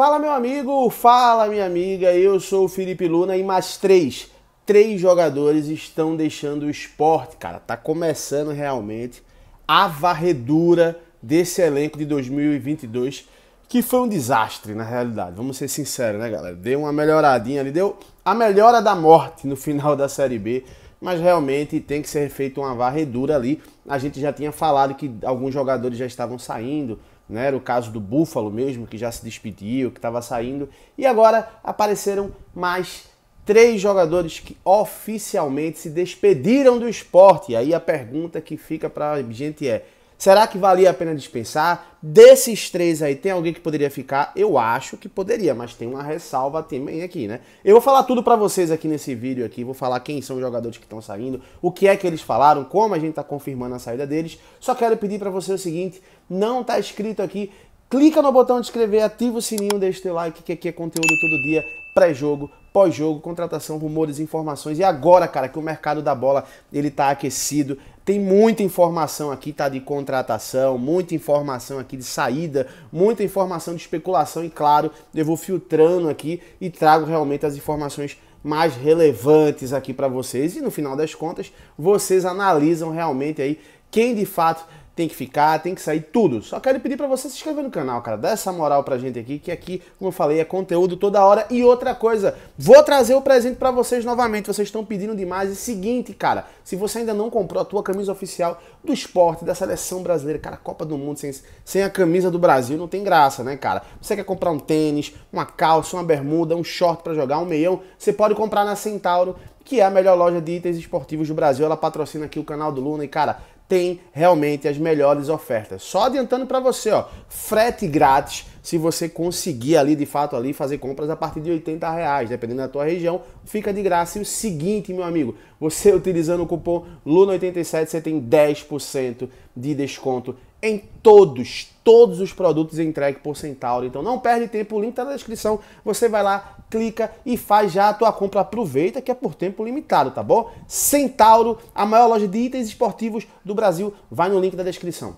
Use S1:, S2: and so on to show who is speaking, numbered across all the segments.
S1: Fala meu amigo, fala minha amiga, eu sou o Felipe Luna e mais três, três jogadores estão deixando o esporte, cara. Tá começando realmente a varredura desse elenco de 2022, que foi um desastre na realidade. Vamos ser sinceros, né, galera? Deu uma melhoradinha ali, deu a melhora da morte no final da Série B, mas realmente tem que ser feita uma varredura ali. A gente já tinha falado que alguns jogadores já estavam saindo, né? Era o caso do Búfalo mesmo, que já se despediu, que estava saindo. E agora apareceram mais três jogadores que oficialmente se despediram do esporte. E aí a pergunta que fica para a gente é: Será que valia a pena dispensar? Desses três aí, tem alguém que poderia ficar? Eu acho que poderia, mas tem uma ressalva também aqui, né? Eu vou falar tudo para vocês aqui nesse vídeo aqui, vou falar quem são os jogadores que estão saindo, o que é que eles falaram, como a gente tá confirmando a saída deles. Só quero pedir para você o seguinte, não tá escrito aqui, clica no botão de inscrever, ativa o sininho, deixa o teu like, que aqui é conteúdo todo dia, pré-jogo, pós-jogo, contratação, rumores, informações. E agora, cara, que o mercado da bola ele tá aquecido, tem muita informação aqui, tá? De contratação, muita informação aqui de saída, muita informação de especulação e, claro, eu vou filtrando aqui e trago realmente as informações mais relevantes aqui para vocês. E no final das contas, vocês analisam realmente aí quem de fato tem que ficar, tem que sair, tudo. Só quero pedir para você se inscrever no canal, cara. Dá essa moral pra gente aqui, que aqui, como eu falei, é conteúdo toda hora. E outra coisa, vou trazer o presente para vocês novamente. Vocês estão pedindo demais. E é seguinte, cara, se você ainda não comprou a tua camisa oficial do esporte, da seleção brasileira, cara, Copa do Mundo sem, sem a camisa do Brasil não tem graça, né, cara? Você quer comprar um tênis, uma calça, uma bermuda, um short para jogar, um meião, você pode comprar na Centauro que é a melhor loja de itens esportivos do Brasil. Ela patrocina aqui o canal do Luna e, cara, tem realmente as melhores ofertas. Só adiantando para você, ó, frete grátis se você conseguir ali de fato ali fazer compras a partir de 80 reais, dependendo da tua região, fica de graça. E o seguinte, meu amigo, você utilizando o cupom LUNA87 você tem 10% de desconto em todos, todos os produtos entregues por Centauro. Então não perde tempo, o link está na descrição. Você vai lá, clica e faz já a tua compra. Aproveita que é por tempo limitado, tá bom? Centauro, a maior loja de itens esportivos do Brasil, vai no link da descrição.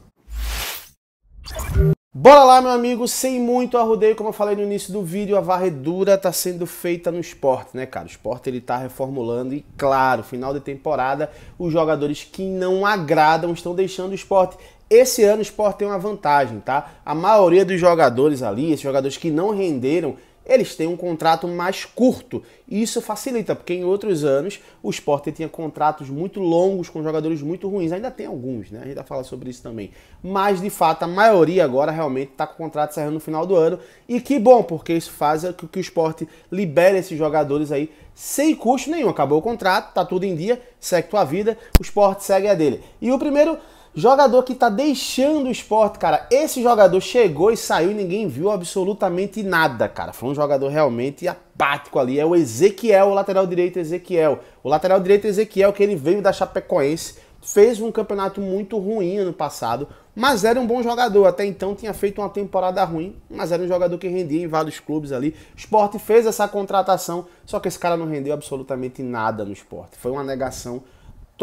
S1: Bora lá, meu amigo, sem muito arrudeio, como eu falei no início do vídeo, a varredura está sendo feita no esporte, né, cara? O esporte ele tá reformulando e claro, final de temporada, os jogadores que não agradam estão deixando o esporte esse ano o Sport tem uma vantagem, tá? A maioria dos jogadores ali, esses jogadores que não renderam, eles têm um contrato mais curto. E isso facilita, porque em outros anos o Sport tinha contratos muito longos com jogadores muito ruins. Ainda tem alguns, né? A gente vai falar sobre isso também. Mas, de fato, a maioria agora realmente está com o contrato encerrando no final do ano. E que bom, porque isso faz com é que o Sport libere esses jogadores aí sem custo nenhum. Acabou o contrato, tá tudo em dia, segue tua vida, o Sport segue a dele. E o primeiro Jogador que tá deixando o esporte, cara. Esse jogador chegou e saiu e ninguém viu absolutamente nada, cara. Foi um jogador realmente apático ali. É o Ezequiel, o lateral direito Ezequiel. O lateral direito Ezequiel, que ele veio da Chapecoense, fez um campeonato muito ruim ano passado, mas era um bom jogador. Até então tinha feito uma temporada ruim, mas era um jogador que rendia em vários clubes ali. Esporte fez essa contratação, só que esse cara não rendeu absolutamente nada no esporte. Foi uma negação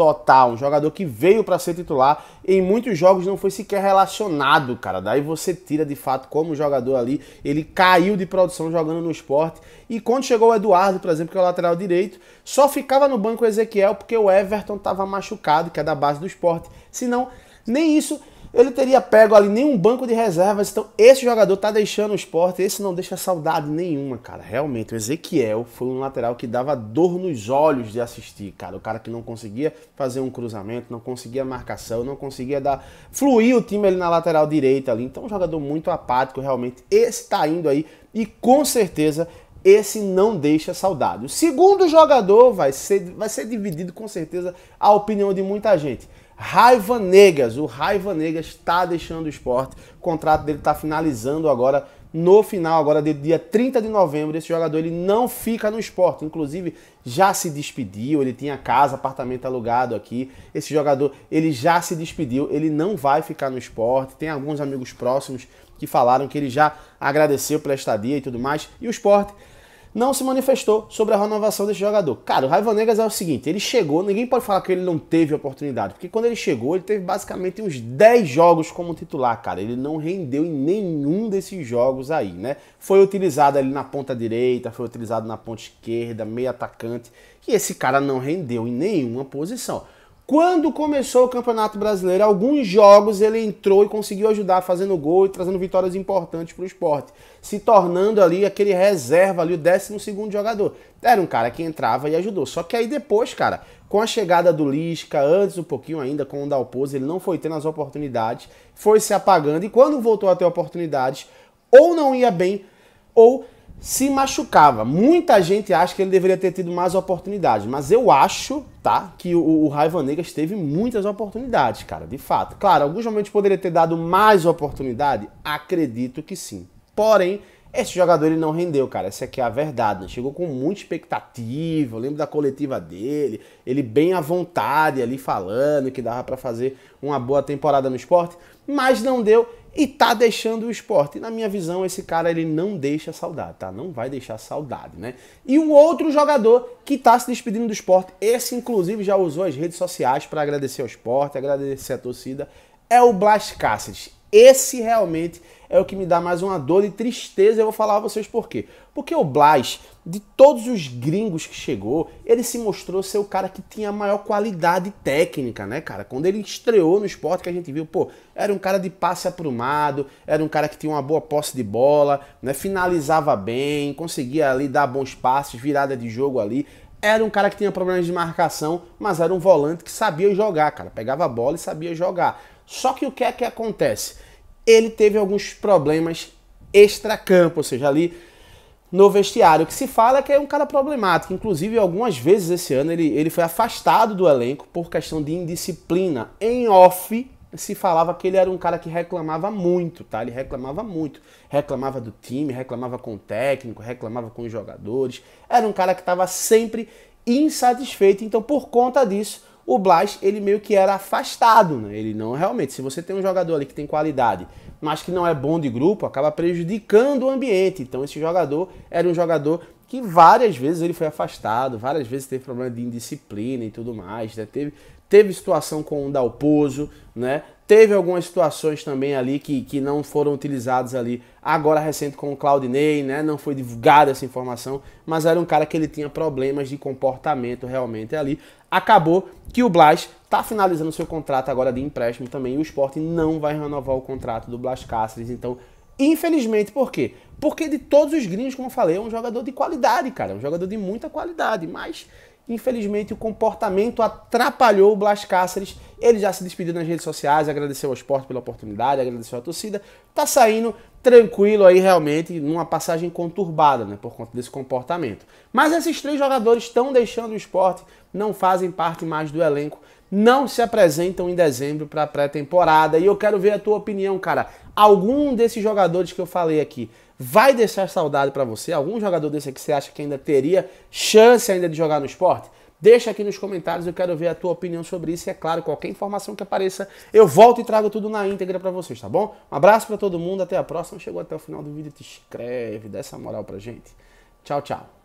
S1: total, um jogador que veio para ser titular, em muitos jogos não foi sequer relacionado, cara. Daí você tira de fato como jogador ali, ele caiu de produção jogando no esporte. E quando chegou o Eduardo, por exemplo, que é o lateral direito, só ficava no banco o Ezequiel porque o Everton estava machucado, que é da base do esporte. Senão, nem isso ele teria pego ali nenhum banco de reservas. Então, esse jogador tá deixando o esporte. Esse não deixa saudade nenhuma, cara. Realmente, o Ezequiel foi um lateral que dava dor nos olhos de assistir, cara. O cara que não conseguia fazer um cruzamento, não conseguia marcação, não conseguia dar. fluir o time ali na lateral direita ali. Então, um jogador muito apático, realmente. Esse tá indo aí e com certeza esse não deixa saudade. O segundo jogador vai ser, vai ser dividido com certeza a opinião de muita gente. Raiva Negas. O Raiva Negas está deixando o esporte. O contrato dele está finalizando agora no final agora de dia 30 de novembro, esse jogador ele não fica no esporte. Inclusive, já se despediu, ele tinha casa, apartamento alugado aqui. Esse jogador, ele já se despediu, ele não vai ficar no esporte. Tem alguns amigos próximos que falaram que ele já agradeceu pela estadia e tudo mais. E o esporte não se manifestou sobre a renovação desse jogador. Cara, o Raivanegas é o seguinte, ele chegou, ninguém pode falar que ele não teve oportunidade, porque quando ele chegou, ele teve basicamente uns 10 jogos como titular, cara. Ele não rendeu em nenhum desses jogos aí, né? Foi utilizado ali na ponta direita, foi utilizado na ponta esquerda, meio atacante, e esse cara não rendeu em nenhuma posição. Quando começou o Campeonato Brasileiro, alguns jogos ele entrou e conseguiu ajudar fazendo gol e trazendo vitórias importantes para o esporte, se tornando ali aquele reserva ali, o 12 jogador. Era um cara que entrava e ajudou. Só que aí depois, cara, com a chegada do Lisca, antes um pouquinho ainda com o Dalpozo, ele não foi tendo as oportunidades, foi se apagando e quando voltou a ter oportunidades, ou não ia bem, ou se machucava. Muita gente acha que ele deveria ter tido mais oportunidades, mas eu acho, tá, que o, o Negas teve muitas oportunidades, cara, de fato. Claro, alguns momentos poderia ter dado mais oportunidade, acredito que sim. Porém, esse jogador ele não rendeu, cara. Essa aqui é a verdade. Né? Chegou com muita expectativa. Eu lembro da coletiva dele, ele bem à vontade ali falando que dava para fazer uma boa temporada no esporte, mas não deu e tá deixando o esporte. E, na minha visão, esse cara ele não deixa saudade, tá? Não vai deixar saudade, né? E um outro jogador que tá se despedindo do esporte, esse inclusive já usou as redes sociais para agradecer ao esporte, agradecer à torcida, é o Blas Cáceres esse realmente é o que me dá mais uma dor e tristeza. Eu vou falar a vocês por quê. Porque o Blas, de todos os gringos que chegou, ele se mostrou ser o cara que tinha a maior qualidade técnica, né, cara? Quando ele estreou no esporte que a gente viu, pô, era um cara de passe aprumado, era um cara que tinha uma boa posse de bola, né? Finalizava bem, conseguia ali dar bons passes, virada de jogo ali. Era um cara que tinha problemas de marcação, mas era um volante que sabia jogar, cara. Pegava a bola e sabia jogar. Só que o que é que acontece? Ele teve alguns problemas extra campo, ou seja, ali no vestiário. O que se fala é que é um cara problemático. Inclusive, algumas vezes esse ano ele, ele foi afastado do elenco por questão de indisciplina. Em off, se falava que ele era um cara que reclamava muito, tá? Ele reclamava muito. Reclamava do time, reclamava com o técnico, reclamava com os jogadores. Era um cara que estava sempre insatisfeito. Então, por conta disso, o Blas ele meio que era afastado, né? Ele não realmente, se você tem um jogador ali que tem qualidade, mas que não é bom de grupo, acaba prejudicando o ambiente. Então esse jogador era um jogador que várias vezes ele foi afastado, várias vezes teve problema de indisciplina e tudo mais, né? teve, teve situação com o Dalpozo, né? Teve algumas situações também ali que, que não foram utilizadas ali. Agora recente com o Claudinei, né? Não foi divulgada essa informação, mas era um cara que ele tinha problemas de comportamento realmente ali. Acabou que o Blas está finalizando seu contrato agora de empréstimo também. E o esporte não vai renovar o contrato do Blas Cáceres. Então, infelizmente, por quê? Porque de todos os gringos, como eu falei, é um jogador de qualidade, cara. É um jogador de muita qualidade, mas Infelizmente, o comportamento atrapalhou o Blas Cáceres. Ele já se despediu nas redes sociais, agradeceu ao esporte pela oportunidade, agradeceu à torcida. Tá saindo tranquilo aí, realmente, numa passagem conturbada, né? Por conta desse comportamento. Mas esses três jogadores estão deixando o esporte, não fazem parte mais do elenco, não se apresentam em dezembro para a pré-temporada. E eu quero ver a tua opinião, cara. Algum desses jogadores que eu falei aqui vai deixar saudade para você? Algum jogador desse que você acha que ainda teria chance ainda de jogar no esporte? Deixa aqui nos comentários, eu quero ver a tua opinião sobre isso. E é claro, qualquer informação que apareça, eu volto e trago tudo na íntegra para vocês, tá bom? Um abraço para todo mundo, até a próxima. Chegou até o final do vídeo, te inscreve, dá essa moral pra gente. Tchau, tchau.